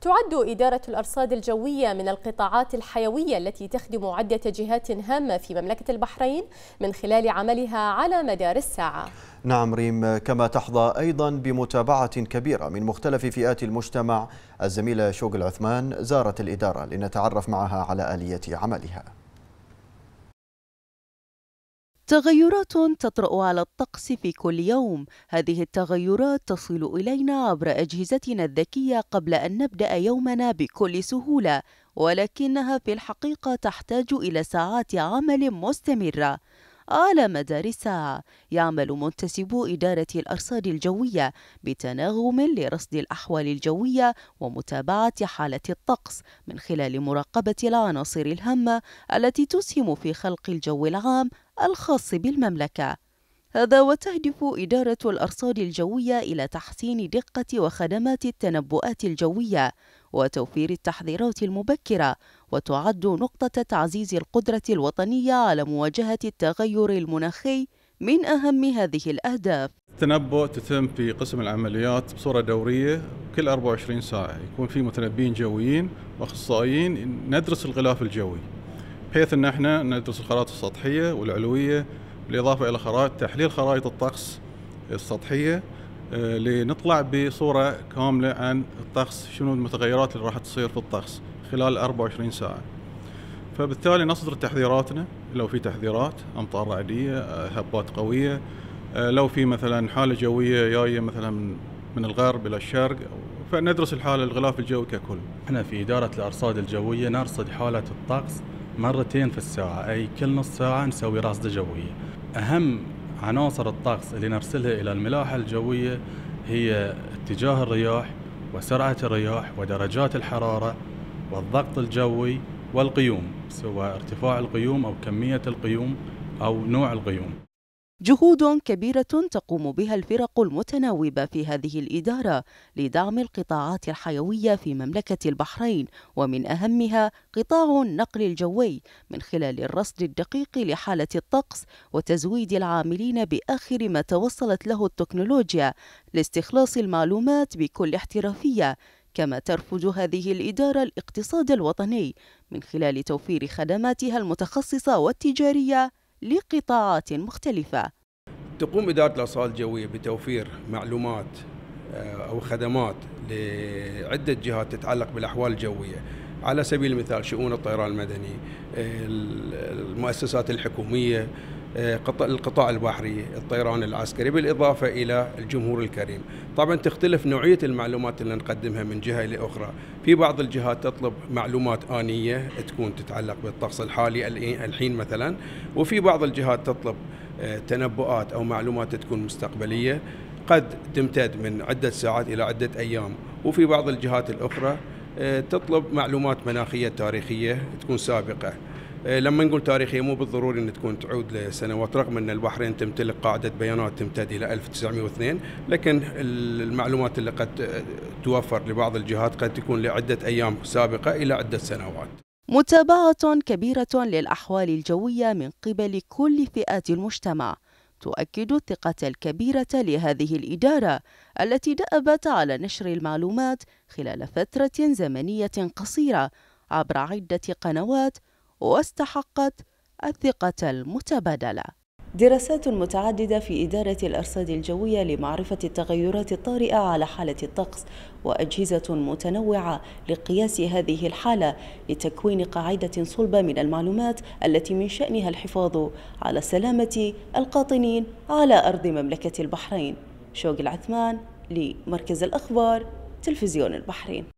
تعد إدارة الأرصاد الجوية من القطاعات الحيوية التي تخدم عدة جهات هامة في مملكة البحرين من خلال عملها على مدار الساعة نعم ريم كما تحظى أيضا بمتابعة كبيرة من مختلف فئات المجتمع الزميلة شوق العثمان زارت الإدارة لنتعرف معها على آلية عملها تغيرات تطرأ على الطقس في كل يوم هذه التغيرات تصل إلينا عبر أجهزتنا الذكية قبل أن نبدأ يومنا بكل سهولة ولكنها في الحقيقة تحتاج إلى ساعات عمل مستمرة على مدار الساعة يعمل منتسبو إدارة الأرصاد الجوية بتناغم لرصد الأحوال الجوية ومتابعة حالة الطقس من خلال مراقبة العناصر الهامة التي تسهم في خلق الجو العام الخاص بالمملكة هذا وتهدف إدارة الأرصاد الجوية إلى تحسين دقة وخدمات التنبؤات الجوية وتوفير التحذيرات المبكرة وتعد نقطة تعزيز القدرة الوطنية على مواجهة التغير المناخي من أهم هذه الأهداف التنبؤ تتم في قسم العمليات بصورة دورية كل 24 ساعة يكون في متنبئين جويين وأخصائيين ندرس الغلاف الجوي بحيث ان احنا ندرس الخرائط السطحيه والعلويه بالاضافه الى خرائط تحليل خرائط الطقس السطحيه آه، لنطلع بصوره كامله عن الطقس شنو المتغيرات اللي راح تصير في الطقس خلال 24 ساعه. فبالتالي نصدر تحذيراتنا لو في تحذيرات امطار رعديه آه، هبات قويه آه، لو في مثلا حاله جويه جايه مثلا من من الغرب الى الشرق فندرس الحاله الغلاف الجوي ككل. احنا في اداره الارصاد الجويه نرصد حاله الطقس مرتين في الساعة أي كل نص ساعة نسوي راصدة جوية أهم عناصر الطقس اللي نرسلها إلى الملاحة الجوية هي اتجاه الرياح وسرعة الرياح ودرجات الحرارة والضغط الجوي والقيوم سواء ارتفاع القيوم أو كمية القيوم أو نوع القيوم جهود كبيرة تقوم بها الفرق المتناوبة في هذه الإدارة لدعم القطاعات الحيوية في مملكة البحرين ومن أهمها قطاع النقل الجوي من خلال الرصد الدقيق لحالة الطقس وتزويد العاملين بآخر ما توصلت له التكنولوجيا لاستخلاص المعلومات بكل احترافية كما ترفض هذه الإدارة الاقتصاد الوطني من خلال توفير خدماتها المتخصصة والتجارية لقطاعات مختلفة تقوم إدارة الأصال الجوية بتوفير معلومات آه، أو خدمات لعدة جهات تتعلق بالأحوال الجوية على سبيل المثال شؤون الطيران المدني المؤسسات الحكومية القطاع البحري الطيران العسكري بالإضافة إلى الجمهور الكريم طبعا تختلف نوعية المعلومات اللي نقدمها من جهة إلى أخرى في بعض الجهات تطلب معلومات آنية تكون تتعلق بالطقس الحالي الحين مثلا وفي بعض الجهات تطلب آه، تنبؤات أو معلومات تكون مستقبلية قد تمتد من عدة ساعات إلى عدة أيام وفي بعض الجهات الأخرى آه، تطلب معلومات مناخية تاريخية تكون سابقة إيه، لما نقول تاريخية مو بالضروري أن تكون تعود لسنوات رغم أن البحرين تمتلك قاعدة بيانات تمتد إلى 1902 لكن المعلومات اللي قد توفر لبعض الجهات قد تكون لعدة أيام سابقة إلى عدة سنوات متابعة كبيرة للأحوال الجوية من قبل كل فئات المجتمع تؤكد الثقة الكبيرة لهذه الإدارة التي دأبت على نشر المعلومات خلال فترة زمنية قصيرة عبر عدة قنوات واستحقت الثقة المتبادلة دراسات متعددة في إدارة الأرصاد الجوية لمعرفة التغيرات الطارئة على حالة الطقس وأجهزة متنوعة لقياس هذه الحالة لتكوين قاعدة صلبة من المعلومات التي من شأنها الحفاظ على سلامة القاطنين على أرض مملكة البحرين شوق العثمان لمركز الأخبار تلفزيون البحرين